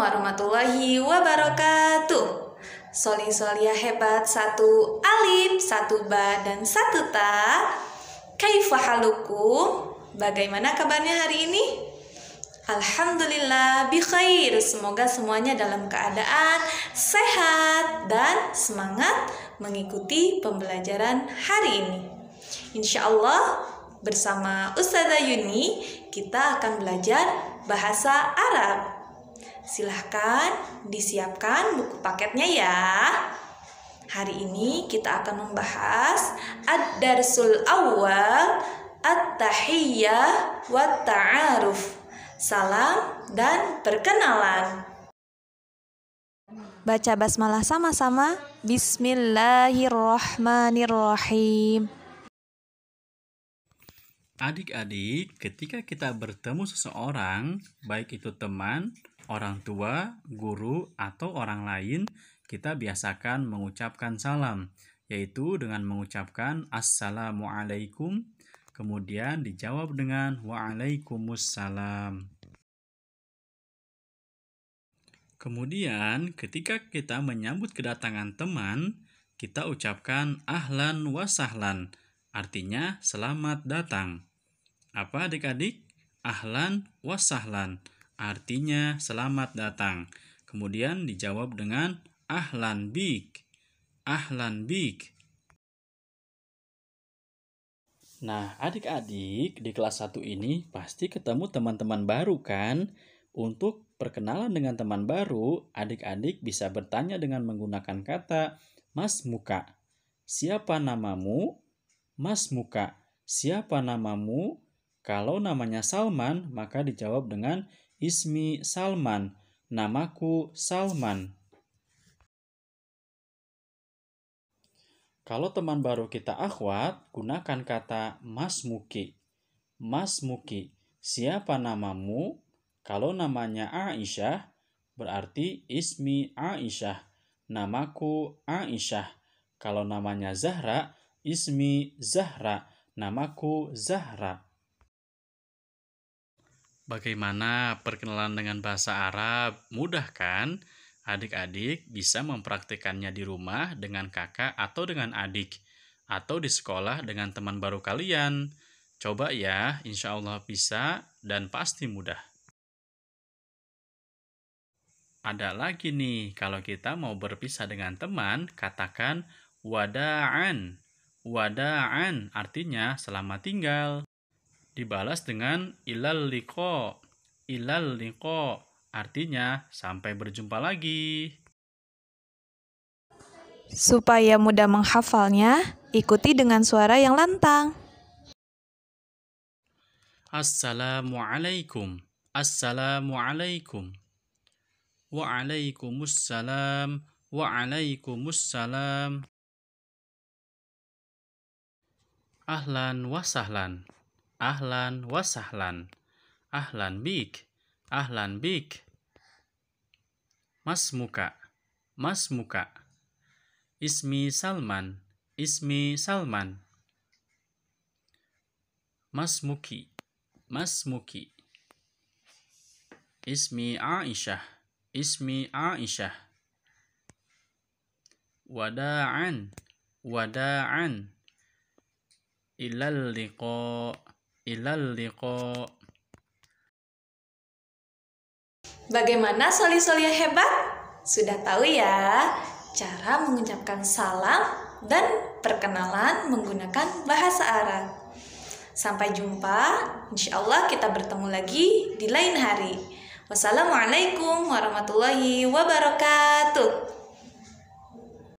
warahmatullahi wabarakatuh. Soli solia hebat satu alif, satu ba dan satu ta. Kaifahalukum? Bagaimana kabarnya hari ini? Alhamdulillah bikhair. Semoga semuanya dalam keadaan sehat dan semangat mengikuti pembelajaran hari ini. Insya Allah bersama Ustazah Yuni kita akan belajar bahasa Arab. Silahkan disiapkan buku paketnya ya. Hari ini kita akan membahas Ad-Darsul Awal At-Tahiyyah wa Ta'aruf Salam dan perkenalan Baca basmalah sama-sama Bismillahirrahmanirrahim Adik-adik, ketika kita bertemu seseorang, baik itu teman, orang tua, guru, atau orang lain, kita biasakan mengucapkan salam, yaitu dengan mengucapkan Assalamualaikum, kemudian dijawab dengan Waalaikumsalam. Kemudian, ketika kita menyambut kedatangan teman, kita ucapkan Ahlan wa sahlan, artinya selamat datang. Apa adik-adik? Ahlan wasahlan. Artinya selamat datang. Kemudian dijawab dengan ahlan bik. Ahlan bik. Nah, adik-adik di kelas 1 ini pasti ketemu teman-teman baru kan? Untuk perkenalan dengan teman baru, adik-adik bisa bertanya dengan menggunakan kata Mas Muka. Siapa namamu? Mas Muka. Siapa namamu? Kalau namanya Salman, maka dijawab dengan Ismi Salman, namaku Salman. Kalau teman baru kita akhwat, gunakan kata Mas Muki. Mas Muki, siapa namamu? Kalau namanya Aisyah, berarti Ismi Aisyah, namaku Aisyah. Kalau namanya Zahra, Ismi Zahra, namaku Zahra. Bagaimana perkenalan dengan bahasa Arab? Mudah kan? Adik-adik bisa mempraktikannya di rumah dengan kakak atau dengan adik, atau di sekolah dengan teman baru kalian. Coba ya, insya Allah bisa dan pasti mudah. Ada lagi nih, kalau kita mau berpisah dengan teman, katakan wada'an. Wada'an artinya selamat tinggal dibalas dengan ilal liko. Ilal liko artinya sampai berjumpa lagi. Supaya mudah menghafalnya, ikuti dengan suara yang lantang. Assalamualaikum. Assalamualaikum. Waalaikumsalam. Waalaikumsalam. Ahlan wasahlan Ahlan wasahlan, Ahlan bik. Ahlan bik. Mas muka. Mas muka. Ismi Salman. Ismi Salman. Mas Muki. Mas Muki. Ismi Aisyah. Ismi Aisyah. Wada'an. Wada'an. Ilal liqa' ilal liqa. Bagaimana soli-soli hebat? Sudah tahu ya cara mengucapkan salam dan perkenalan menggunakan bahasa Arab. Sampai jumpa, insya Allah kita bertemu lagi di lain hari. Wassalamualaikum warahmatullahi wabarakatuh.